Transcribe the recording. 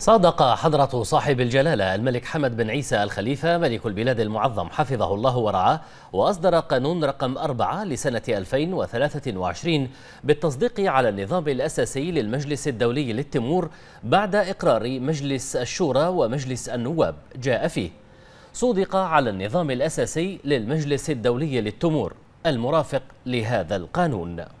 صادق حضرة صاحب الجلالة الملك حمد بن عيسى الخليفة ملك البلاد المعظم حفظه الله ورعاه وأصدر قانون رقم 4 لسنة 2023 بالتصديق على النظام الأساسي للمجلس الدولي للتمور بعد إقرار مجلس الشورى ومجلس النواب جاء فيه صدق على النظام الأساسي للمجلس الدولي للتمور المرافق لهذا القانون